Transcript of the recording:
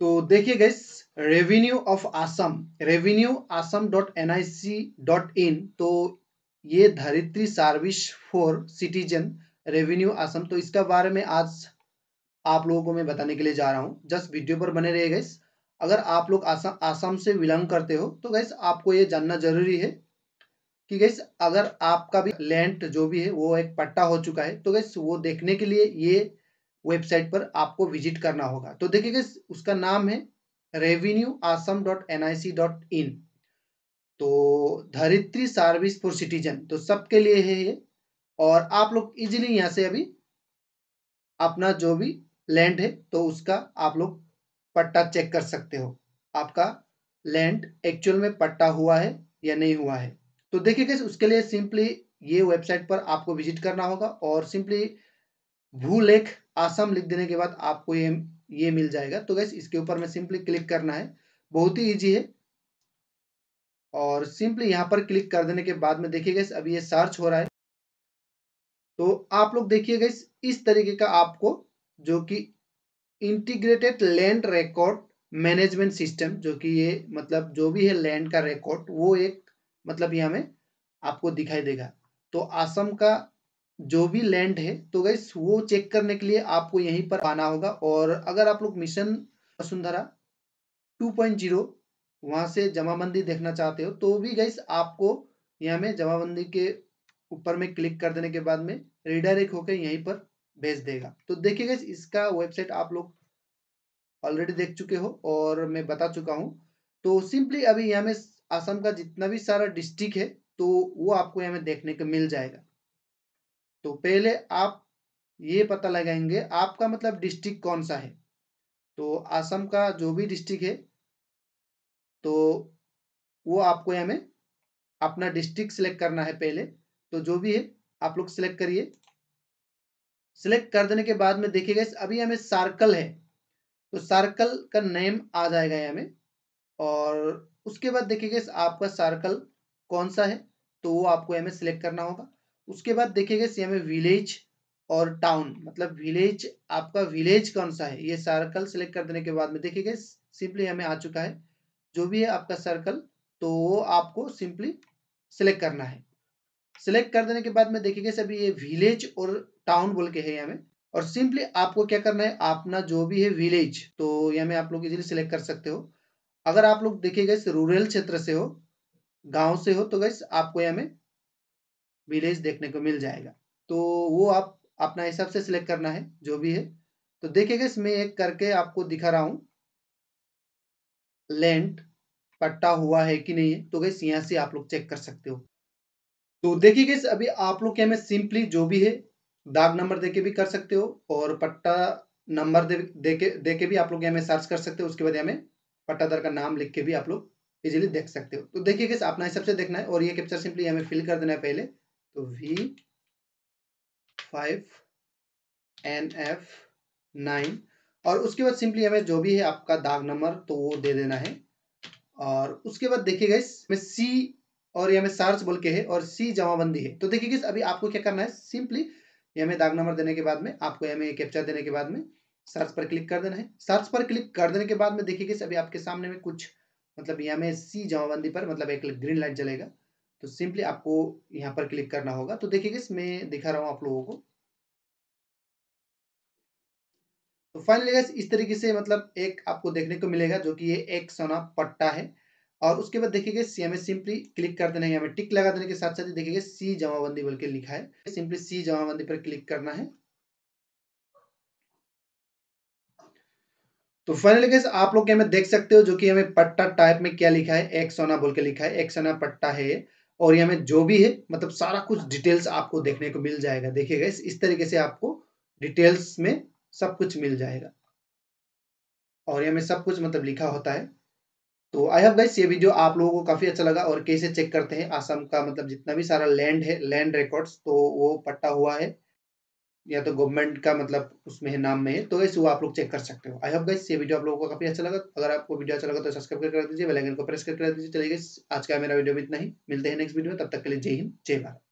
तो देखिए गई revenue of Assam revenue Assam dot N I C dot in तो ये Dharitree service for citizen revenue Assam तो इसका बारे में आज आप लोगों को मैं बताने के लिए जा रहा हूँ जस्ट वीडियो पर बने रहिए गैस अगर आप लोग आसम आसम से बिलोंग करते हो तो गैस आपको ये जानना जरूरी है कि गैस अगर आपका भी लैंड जो भी है वो एक पट्टा हो चुका है तो गैस वो देखने के लिए ये वेबसाइट पर आपको विजिट करना होगा तो देखिए उसका नाम है revenue Assam dot N I C dot in तो धरित्री सर्विस फॉर सिटीजन तो सबके लिए है ये और आप लोग इजीली यहाँ से अभी अपना जो भी लैंड है तो उसका आप लोग पट्टा चेक कर सकते हो आपका लैंड एक्चुअल में पट्टा हुआ है या नहीं हुआ है तो देखिए कैसे उसके लिए सिंपली ये वेबसाइट पर आपको विजिट करना होगा और सिंपली भूलेख आसम लिख देने के बाद आपको ये ये मिल जाएगा तो गैस इसके ऊपर में सिंपली क्लिक करना है बहुत ही इजी है और सिंपली यहाँ पर क्लिक कर देने के बाद में देखिए गैस अभी ये सर्च हो रहा है तो आप लोग देखिए गैस इस तरीके का आपको जो कि integrated land record management system जो कि ये मतलब जो भी है लैंड का रिकॉर्ड वो एक मतलब यहाँ में आपको दिखाई देगा तो आसम का जो भी लैंड है तो गैस वो चेक करने के लिए आपको यहीं पर आना होगा और अगर आप लोग मिशन वसुंधरा 2.0 वहाँ से जमाबंदी देखना चाहते हो तो भी गैस आपको यहाँ में जमाबंदी के ऊपर में क्लिक कर देने के बाद में रिडायरेक्ट होकर यहीं पर भेज देगा तो देखिए गैस इसका वेबसाइट आप लोग ऑलरेडी देख चुके हो और मैं बता चुका हूँ तो सिंपली अभी यहाँ में आसाम का जितना भी सारा डिस्ट्रिक्ट है तो वो आपको यहाँ में देखने को मिल जाएगा तो पहले आप ये पता लगाएंगे आपका मतलब डिस्ट्रिक्ट कौन सा है तो आसम का जो भी डिस्ट्रिक्ट है तो वो आपको में अपना डिस्ट्रिक्ट सिलेक्ट करना है पहले तो जो भी है आप लोग सिलेक्ट करिए सिलेक्ट कर देने के बाद में देखिएगा अभी हमें सर्कल है तो सर्कल का नेम आ जाएगा में और उसके बाद देखिएगा आपका सर्कल कौन सा है तो वो आपको हमें सिलेक्ट करना होगा उसके बाद देखिएगा सी एम विलेज और टाउन मतलब विलेज आपका विलेज कौन सा है ये सर्कल सेलेक्ट कर देने के बाद में देखिएगा सिंपली हमें आ चुका है जो भी है आपका सर्कल तो वो आपको सिंपली सेलेक्ट करना है सेलेक्ट कर देने के बाद में देखिएगा सभी ये विलेज और टाउन बोल के है हमें और सिंपली आपको क्या करना है अपना जो भी है विलेज तो यहाँ में आप लोग इजीली सिलेक्ट कर सकते हो अगर आप लोग देखिए गए रूरल क्षेत्र से हो गांव से हो तो गैस आपको यहाँ में विलेज देखने को मिल जाएगा तो वो आप अपना हिसाब से सिलेक्ट करना है जो भी है तो देखिएगा इसमें एक करके आपको दिखा रहा हूँ लेंट पट्टा हुआ है कि नहीं है तो गैस यहाँ से आप लोग चेक कर सकते हो तो देखिए अभी आप लोग क्या सिंपली जो भी है दाग नंबर देके भी कर सकते हो और पट्टा नंबर दे, देके देके भी आप लोग यहाँ सर्च कर सकते हो उसके बाद यहाँ पट्टा दर का नाम लिख के भी आप लोग इजीली देख सकते हो तो देखिए अपना हिसाब से देखना है और ये कैप्चर सिंपली हमें फिल कर देना है पहले तो V five N F nine और उसके बाद सिंपली हमें जो भी है आपका दाग नंबर तो वो दे देना है और उसके बाद देखिएगा इसमें सी और ये हमें सार्च बोल के है और सी जमाबंदी है तो देखिए अभी आपको क्या करना है सिंपली ये हमें दाग नंबर देने के बाद में आपको हमें कैप्चर देने के बाद में सर्च पर क्लिक कर देना है सर्च पर क्लिक कर देने के बाद में देखिए अभी आपके सामने में कुछ मतलब यहाँ में सी जमाबंदी पर मतलब एक ग्रीन लाइट जलेगा तो सिंपली आपको यहाँ पर क्लिक करना होगा तो देखिए मैं दिखा रहा हूँ आप लोगों को तो फाइनली इस तरीके से मतलब एक आपको देखने को मिलेगा जो कि ये एक सोना पट्टा है और उसके बाद देखिएगा सी हमें सिंपली क्लिक कर देना है हमें टिक लगा देने के साथ साथ ही देखिएगा सी जमाबंदी बोल के लिखा है सिंपली सी जमाबंदी पर क्लिक करना है तो फाइनली गैस आप लोग क्या देख सकते हो जो कि हमें पट्टा टाइप में क्या लिखा है एक सोना बोल के लिखा है एक सोना पट्टा है और यहाँ में जो भी है मतलब सारा कुछ डिटेल्स आपको देखने को मिल जाएगा देखिएगा इस, इस तरीके से आपको डिटेल्स में सब कुछ मिल जाएगा और यहाँ में सब कुछ मतलब लिखा होता है तो आई हैव गाइस ये वीडियो आप लोगों को काफ़ी अच्छा लगा और कैसे चेक करते हैं आसाम का मतलब जितना भी सारा लैंड है लैंड रिकॉर्ड्स तो वो पट्टा हुआ है या तो गवर्नमेंट का मतलब उसमें है नाम में है तो वैसे वो आप लोग चेक कर सकते हो आई होप गाइस ये वीडियो आप लोगों को काफी अच्छा लगा अगर आपको वीडियो अच्छा लगा तो सब्सक्राइब कर, दीजिए बेल आइकन को प्रेस कर, कर दीजिए चलिए गाइस आज का मेरा वीडियो में इतना ही मिलते हैं नेक्स्ट वीडियो में तब तक के लिए जय हिंद जय भारत